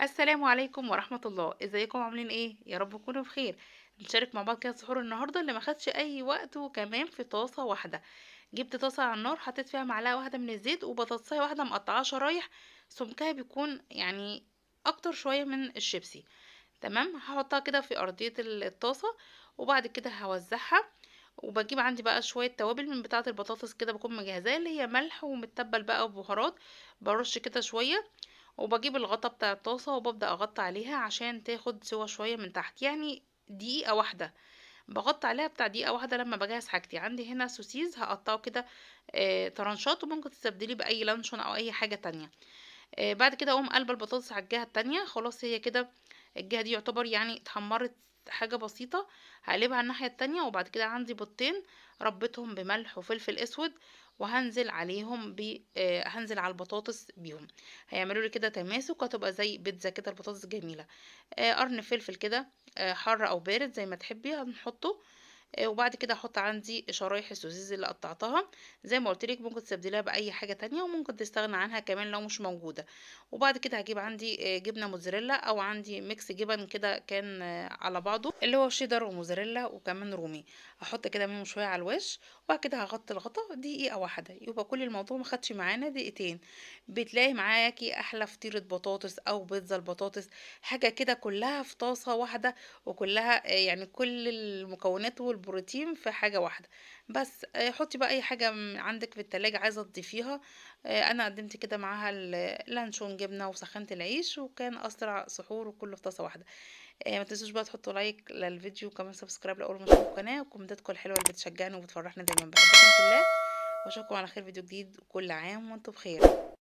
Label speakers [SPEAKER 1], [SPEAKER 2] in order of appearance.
[SPEAKER 1] السلام عليكم ورحمة الله ازيكم عاملين ايه يا رب تكونوا بخير نشارك مع بعض كده سحور النهاردة اللي ما خدش اي وقت وكمان في طاسة واحدة جبت طاسة على النار حطيت فيها معلقة واحدة من الزيت وبطاطسة واحدة مقطعة شرايح سمكها بيكون يعني اكتر شوية من الشيبسي تمام هحطها كده في ارضية الطاسة وبعد كده هوزعها وبجيب عندي بقى شويه توابل من بتاعه البطاطس كده بكون مجهزاه اللي هي ملح ومتبل بقى وبهارات برش كده شويه وبجيب الغطا بتاع الطاسه وببدا اغطي عليها عشان تاخد سوا شويه من تحت يعني دقيقه واحده بغطي عليها بتاع دقيقه واحده لما بجهز حاجتي عندي هنا سوسيز هقطعه كده ترانشات آه، طرنشات وممكن تستبدليه باي لانشون او اي حاجه تانية آه، بعد كده اقوم قلب البطاطس على الجهه التانية خلاص هي كده الجهه دي يعتبر يعني اتحمرت حاجه بسيطه هقلبها الناحيه التانية وبعد كده عندي بطين ربطهم بملح وفلفل اسود وهنزل عليهم ب آه هنزل على البطاطس بيهم هيعملوا لي كده تماسك هتبقى زي بيتزا كده البطاطس جميله آه قرن فلفل كده آه حار او بارد زي ما تحبي هنحطه آه، وبعد كده احط عندي شرايح السوزيز اللي قطعتها زي ما قلت لك ممكن تستبدليها باي حاجه تانية وممكن تستغنى عنها كمان لو مش موجوده وبعد كده هجيب عندي آه، جبنه موزاريلا او عندي ميكس جبن كده كان آه، على بعضه اللي هو شيدر وموزاريلا وكمان رومي هحط كده منهم شويه على الوش وبعد كده هغطي الغطا دقيقه واحده يبقى كل الموضوع ما خدش معانا دقيقتين بتلاقي معاكي احلى فطيره بطاطس او بيتزا البطاطس حاجه كده كلها في طاسه واحده وكلها يعني كل المكونات البروتين في حاجة واحدة بس آه، حطي بقى اي حاجة عندك في التلاجة عايزة تضيفيها آه، انا قدمت كده معاها اللانشون جبنة وسخنت العيش وكان اسرع سحور وكله في طاسة واحدة آه، ما تنسوش بقى تحطوا لايك للفيديو وكمان سبسكرايب لاول ما تشوفوا القناة وكومنتاتكم الحلوة اللي بتشجعني وبتفرحنا دايما بحبكم في الله واشوفكم على خير فيديو جديد وكل عام وانتم بخير